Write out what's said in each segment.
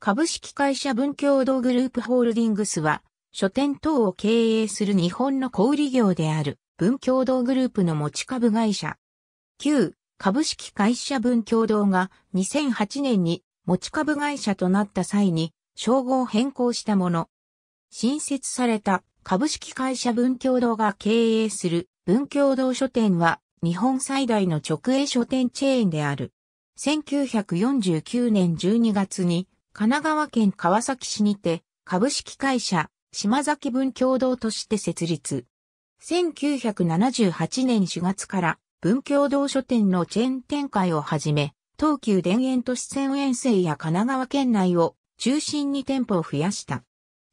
株式会社文教堂グループホールディングスは、書店等を経営する日本の小売業である文教堂グループの持ち株会社。旧株式会社文教堂が2008年に持ち株会社となった際に称号を変更したもの。新設された株式会社文教堂が経営する文教堂書店は日本最大の直営書店チェーンである。1949年12月に神奈川県川崎市にて、株式会社、島崎文共同として設立。1978年4月から、文教堂書店のチェーン展開をはじめ、東急田園都市線沿線や神奈川県内を中心に店舗を増やした。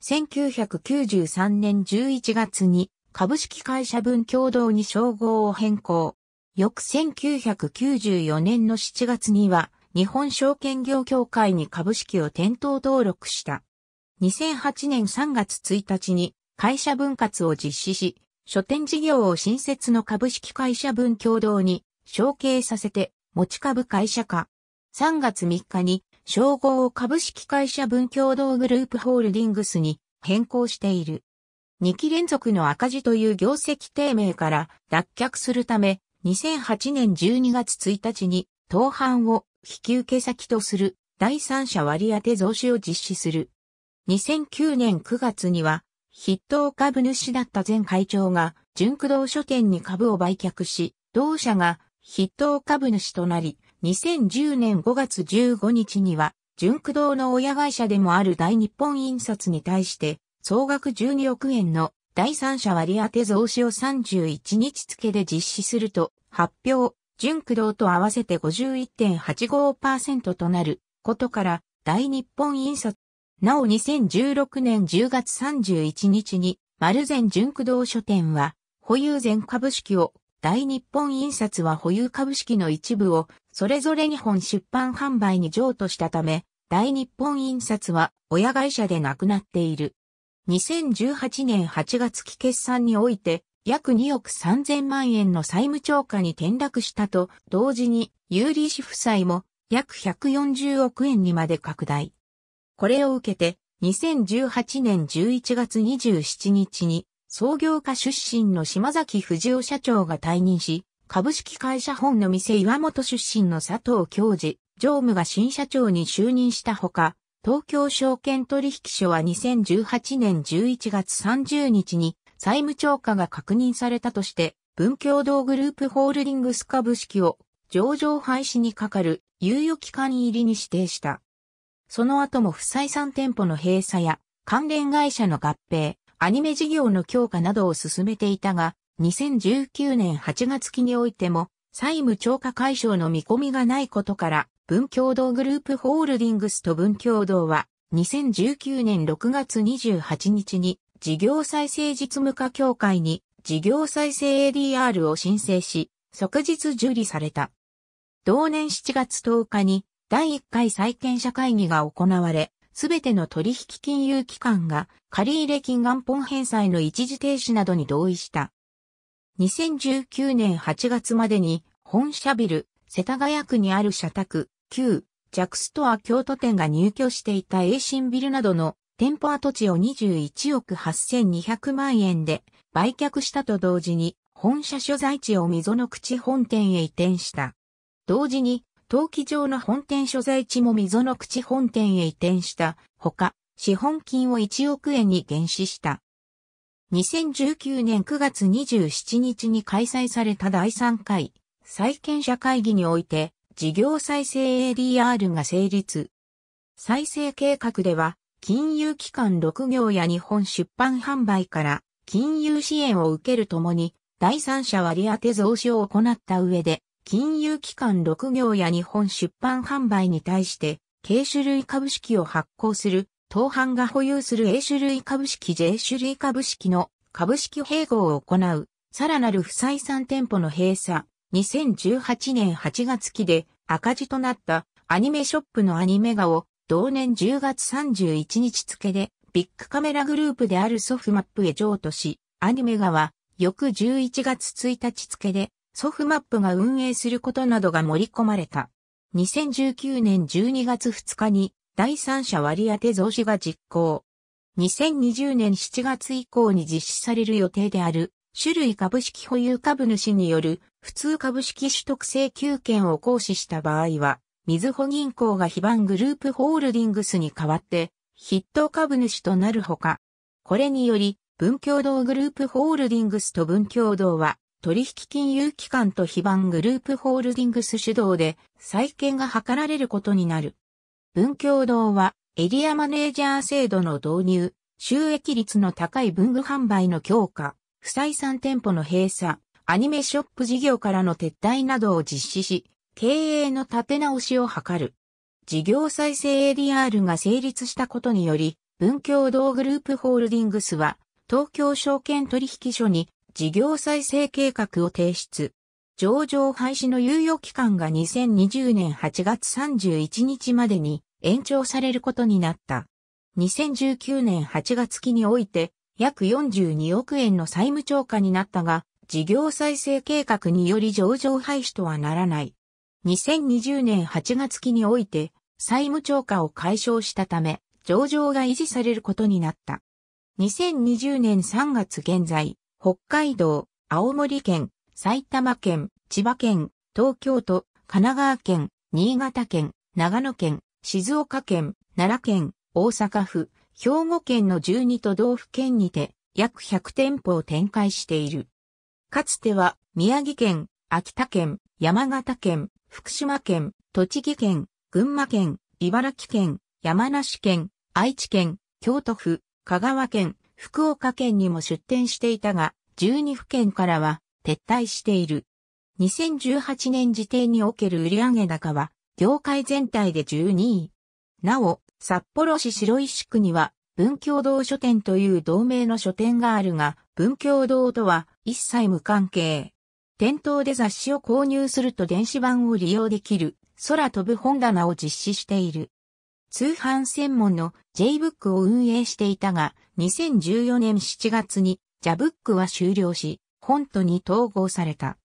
1993年11月に株式会社文教堂に称号を変更。翌1994年の7月には日本証券業協会に株式を店頭登録した。2008年3月1日に会社分割を実施し、書店事業を新設の株式会社分共同に承継させて持ち株会社化。3月3日に称号を株式会社分共同グループホールディングスに変更している。2期連続の赤字という業績低迷から脱却するため、2008年12月1日に、当版を引受け先とする第三者割当増資を実施する。2009年9月には、筆頭株主だった前会長が、純駆動書店に株を売却し、同社が筆頭株主となり、2010年5月15日には、純駆動の親会社でもある大日本印刷に対して、総額12億円の第三者割当増資を31日付で実施すると発表、純駆動と合わせて51.85%となることから、大日本印刷。なお2016年10月31日に、丸善純駆動書店は、保有全株式を、大日本印刷は保有株式の一部を、それぞれ日本出版販売に譲渡したため、大日本印刷は親会社でなくなっている。2018年8月期決算において、約2億3000万円の債務超過に転落したと同時に有利子負債も約140億円にまで拡大。これを受けて2018年11月27日に創業家出身の島崎藤夫社長が退任し、株式会社本の店岩本出身の佐藤教授、常務が新社長に就任したほか、東京証券取引所は2018年11月30日に債務超過が確認されたとして、文教堂グループホールディングス株式を上場廃止にかかる猶予期間入りに指定した。その後も不採算店舗の閉鎖や関連会社の合併、アニメ事業の強化などを進めていたが、2019年8月期においても債務超過解消の見込みがないことから、文教堂グループホールディングスと文教堂は2019年6月28日に事業再生実務課協会に事業再生 ADR を申請し、即日受理された。同年7月10日に第1回債権者会議が行われ、すべての取引金融機関が借入金元本返済の一時停止などに同意した。2019年8月までに本社ビル、世田谷区にある社宅、旧、ジャクストア京都店が入居していた英新ビルなどの店舗跡地を21億8200万円で売却したと同時に、本社所在地を溝の口本店へ移転した。同時に、陶器場の本店所在地も溝の口本店へ移転したほか、資本金を1億円に減資した。2019年9月27日に開催された第3回再建者会議において事業再生 ADR が成立。再生計画では金融機関6行や日本出版販売から金融支援を受けるともに、第三者割当増資を行った上で、金融機関6行や日本出版販売に対して、K 種類株式を発行する、当販が保有する A 種類株式 J 種類株式の株式併合を行う、さらなる不採算店舗の閉鎖、2018年8月期で赤字となったアニメショップのアニメ画を同年10月31日付で、ビッグカメラグループであるソフマップへ譲渡し、アニメ側、翌11月1日付で、ソフマップが運営することなどが盛り込まれた。2019年12月2日に、第三者割当増資が実行。2020年7月以降に実施される予定である、種類株式保有株主による普通株式取得請求権を行使した場合は、水穂銀行が非番グループホールディングスに代わって、筆頭株主となるほか、これにより、文教堂グループホールディングスと文教堂は、取引金融機関と非番グループホールディングス主導で再建が図られることになる。文教堂はエリアマネージャー制度の導入、収益率の高い文具販売の強化、不採算店舗の閉鎖、アニメショップ事業からの撤退などを実施し、経営の立て直しを図る。事業再生 ADR が成立したことにより、文教堂グループホールディングスは、東京証券取引所に事業再生計画を提出。上場廃止の猶予期間が2020年8月31日までに延長されることになった。2019年8月期において、約42億円の債務超過になったが、事業再生計画により上場廃止とはならない。2020年8月期において、債務超過を解消したため、上場が維持されることになった。2020年3月現在、北海道、青森県、埼玉県、千葉県、東京都、神奈川県、新潟県、長野県、静岡県、奈良県、大阪府、兵庫県の12都道府県にて約100店舗を展開している。かつては宮城県、秋田県、山形県、福島県、栃木県、群馬県、茨城県、山梨県、愛知県、京都府、香川県、福岡県にも出店していたが、12府県からは撤退している。2018年時点における売上高は、業界全体で12位。なお、札幌市白石区には、文教堂書店という同名の書店があるが、文教堂とは一切無関係。店頭で雑誌を購入すると電子版を利用できる空飛ぶ本棚を実施している。通販専門の JBOOK を運営していたが、2014年7月に JABOOK は終了し、本とに統合された。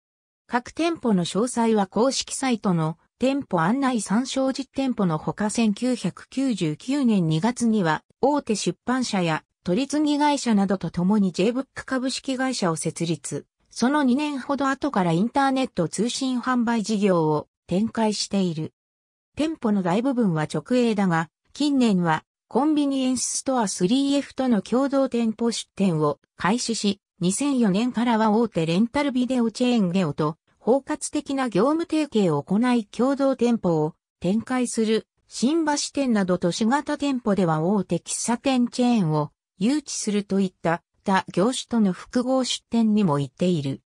各店舗の詳細は公式サイトの店舗案内参照実店舗のほか1999年2月には大手出版社や取次会社などと共に JBOOK 株式会社を設立。その2年ほど後からインターネット通信販売事業を展開している。店舗の大部分は直営だが、近年はコンビニエンスストア 3F との共同店舗出店を開始し、2004年からは大手レンタルビデオチェーンゲオと包括的な業務提携を行い共同店舗を展開する新橋店など都市型店舗では大手喫茶店チェーンを誘致するといったった業種との複合出展にも行っている。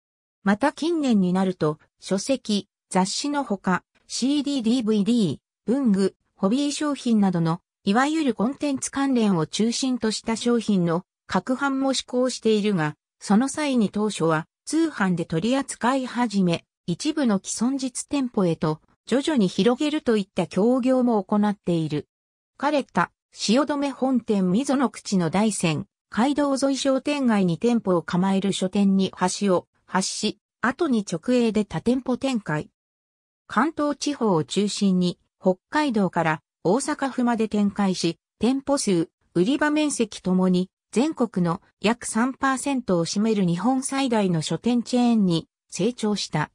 また近年になると、書籍、雑誌のほか、CD、DVD、文具、ホビー商品などの、いわゆるコンテンツ関連を中心とした商品の各販も施行しているが、その際に当初は通販で取り扱い始め、一部の既存実店舗へと徐々に広げるといった協業も行っている。枯れた、汐留本店溝の口の大山、街道沿い商店街に店舗を構える書店に橋を発し、後に直営で多店舗展開。関東地方を中心に北海道から大阪府まで展開し、店舗数、売り場面積ともに全国の約3%を占める日本最大の書店チェーンに成長した。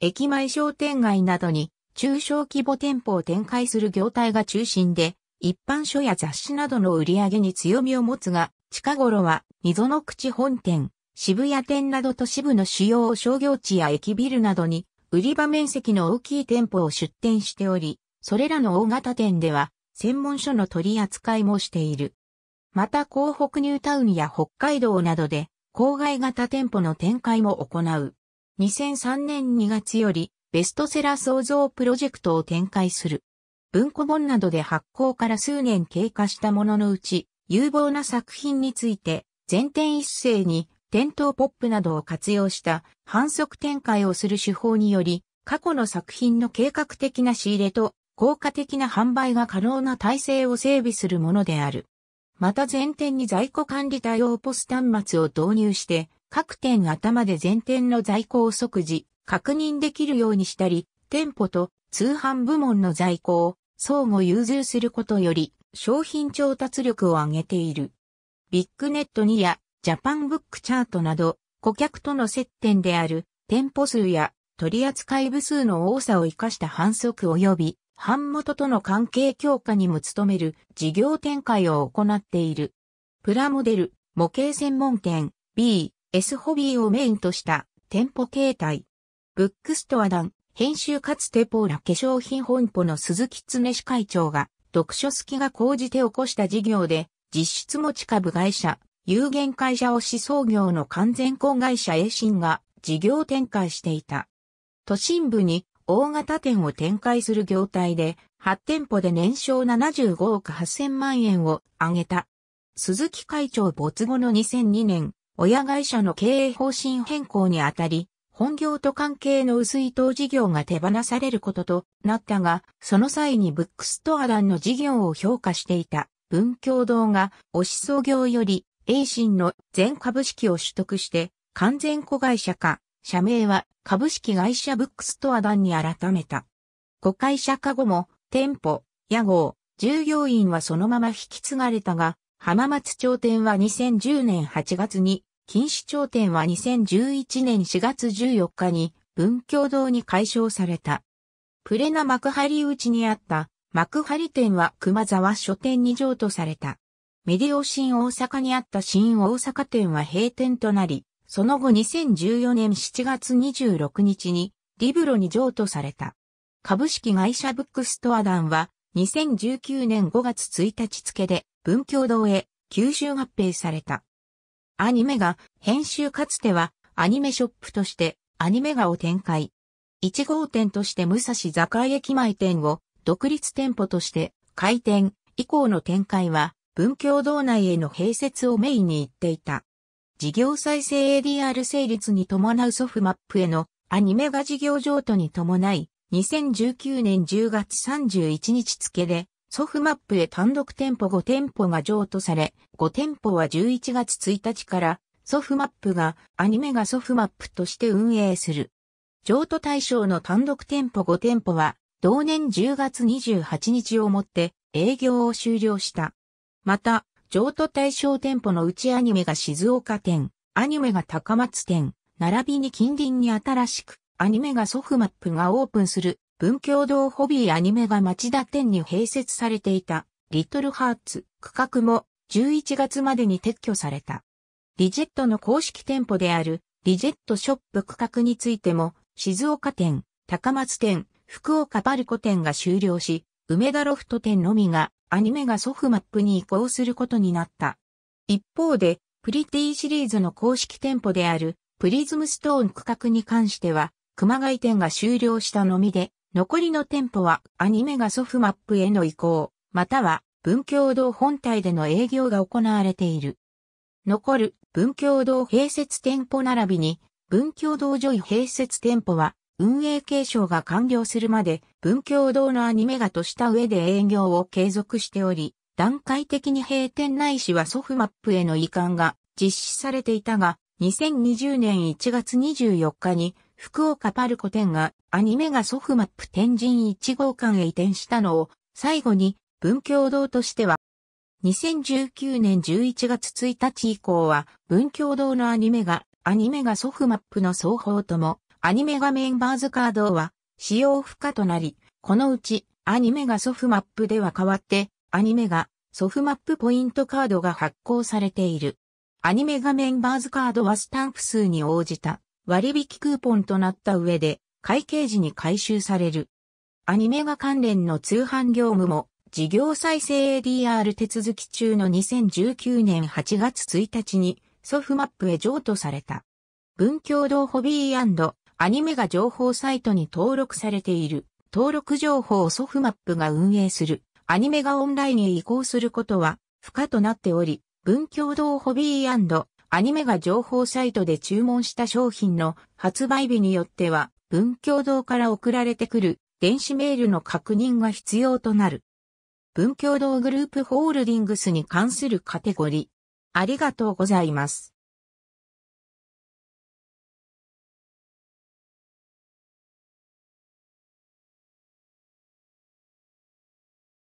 駅前商店街などに中小規模店舗を展開する業態が中心で、一般書や雑誌などの売り上げに強みを持つが、近頃は、溝の口本店、渋谷店など都市部の主要商業地や駅ビルなどに、売り場面積の大きい店舗を出店しており、それらの大型店では、専門書の取り扱いもしている。また、広北ニュータウンや北海道などで、郊外型店舗の展開も行う。2003年2月より、ベストセラー創造プロジェクトを展開する。文庫本などで発行から数年経過したもののうち、有望な作品について、全店一斉に店頭ポップなどを活用した反則展開をする手法により、過去の作品の計画的な仕入れと効果的な販売が可能な体制を整備するものである。また全店に在庫管理対応ポス端末を導入して、各店頭で全店の在庫を即時、確認できるようにしたり、店舗と通販部門の在庫を相互融通することより、商品調達力を上げている。ビッグネット2やジャパンブックチャートなど、顧客との接点である店舗数や取扱い部数の多さを活かした反則及び版元との関係強化にも努める事業展開を行っている。プラモデル、模型専門店、B、S ホビーをメインとした店舗形態。ブックストア団、編集かつテポーラ化粧品本舗の鈴木常氏会長が読書好きが講じて起こした事業で、実質持ち株会社、有限会社をし創業の完全子会社シンが事業展開していた。都心部に大型店を展開する業態で、8店舗で年商75億8000万円を上げた。鈴木会長没後の2002年、親会社の経営方針変更にあたり、本業と関係の薄い当事業が手放されることとなったが、その際にブックストア団の事業を評価していた文教堂が、推し創業より、英信の全株式を取得して、完全子会社化、社名は株式会社ブックストア団に改めた。子会社化後も、店舗、屋号、従業員はそのまま引き継がれたが、浜松町店は2010年8月に禁止町店は2011年4月14日に文教堂に改称された。プレナ幕張内にあった幕張店は熊沢書店に譲渡された。メディオ新大阪にあった新大阪店は閉店となり、その後2014年7月26日にリブロに譲渡された。株式会社ブックストア団は2019年5月1日付で文教堂へ吸収合併された。アニメが編集かつてはアニメショップとしてアニメがを展開。1号店として武蔵井駅前店を独立店舗として開店以降の展開は文教道内への併設をメインに言っていた。事業再生 ADR 成立に伴うソフマップへのアニメが事業譲渡に伴い、2019年10月31日付でソフマップへ単独店舗5店舗が譲渡され、5店舗は11月1日からソフマップがアニメがソフマップとして運営する。譲渡対象の単独店舗5店舗は同年10月28日をもって営業を終了した。また、譲渡対象店舗のうちアニメが静岡店、アニメが高松店、並びに近隣に新しくアニメがソフマップがオープンする文教堂ホビーアニメが町田店に併設されていた、リトルハーツ区画も11月までに撤去された。リジェットの公式店舗である、リジェットショップ区画についても、静岡店、高松店、福岡パルコ店が終了し、梅田ロフト店のみがアニメがソフマップに移行することになった。一方で、プリティシリーズの公式店舗であるプリズムストーン区画に関しては、熊谷店が終了したのみで、残りの店舗はアニメがソフマップへの移行、または文教堂本体での営業が行われている。残る文教堂併設店舗並びに文教堂ジョイ併設店舗は運営継承が完了するまで文教堂のアニメがとした上で営業を継続しており、段階的に閉店ないしはソフマップへの移管が実施されていたが、2020年1月24日に福岡パルコ店がアニメがソフマップ天神1号館へ移転したのを最後に文教堂としては2019年11月1日以降は文教堂のアニメがアニメがソフマップの双方ともアニメがメンバーズカードは使用不可となりこのうちアニメがソフマップでは変わってアニメがソフマップポイントカードが発行されている。アニメがメンバーズカードはスタンプ数に応じた割引クーポンとなった上で会計時に回収される。アニメが関連の通販業務も事業再生 ADR 手続き中の2019年8月1日にソフマップへ譲渡された。文教堂ホビーアニメが情報サイトに登録されている登録情報をソフマップが運営するアニメがオンラインへ移行することは不可となっており、文教堂ホビーアニメが情報サイトで注文した商品の発売日によっては、文教堂から送られてくる電子メールの確認が必要となる。文教堂グループホールディングスに関するカテゴリー。ありがとうございます。